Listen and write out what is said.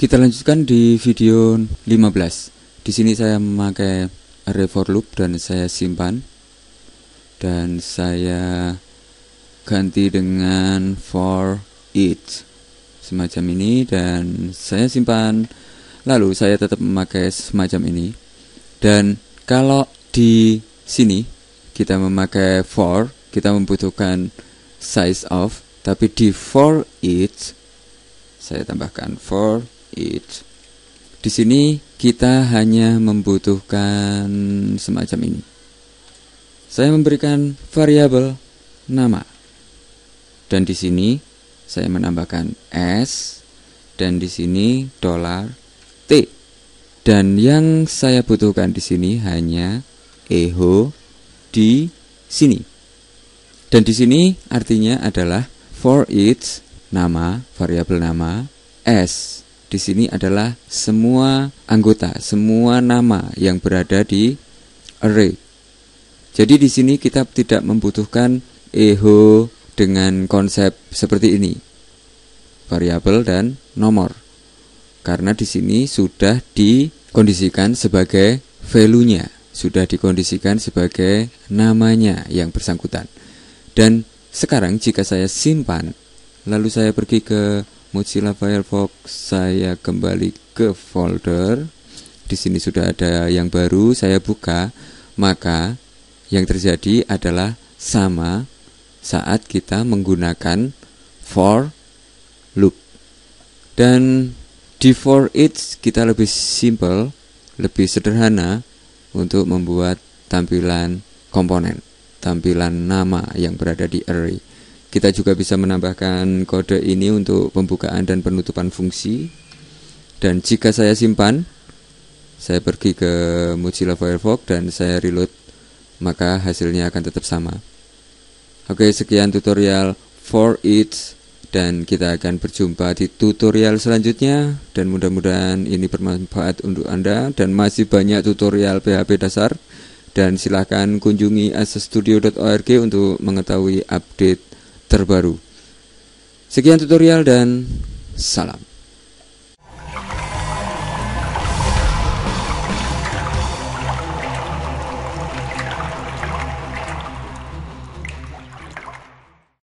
Kita lanjutkan di video 15. Di sini saya memakai array for loop dan saya simpan dan saya ganti dengan for each semacam ini dan saya simpan lalu saya tetap memakai semacam ini dan kalau di sini kita memakai for kita membutuhkan size of tapi di for each saya tambahkan for each di sini kita hanya membutuhkan semacam ini saya memberikan variabel nama dan di sini saya menambahkan s dan di sini dollar t dan yang saya butuhkan di sini hanya eho di sini dan di sini artinya adalah for each nama, variabel nama s. Di sini adalah semua anggota, semua nama yang berada di array. Jadi di sini kita tidak membutuhkan echo dengan konsep seperti ini. Variabel dan nomor. Karena di sini sudah dikondisikan sebagai value-nya, sudah dikondisikan sebagai namanya yang bersangkutan. Dan sekarang jika saya simpan, lalu saya pergi ke Mozilla Firefox, saya kembali ke folder. Di sini sudah ada yang baru, saya buka, maka yang terjadi adalah sama saat kita menggunakan for loop. Dan di for each kita lebih simple, lebih sederhana untuk membuat tampilan komponen tampilan nama yang berada di array. Kita juga bisa menambahkan kode ini untuk pembukaan dan penutupan fungsi. Dan jika saya simpan, saya pergi ke Mozilla Firefox dan saya reload, maka hasilnya akan tetap sama. Oke, sekian tutorial for each dan kita akan berjumpa di tutorial selanjutnya dan mudah-mudahan ini bermanfaat untuk Anda dan masih banyak tutorial PHP dasar dan silahkan kunjungi asstudio.org untuk mengetahui update terbaru. Sekian tutorial dan salam.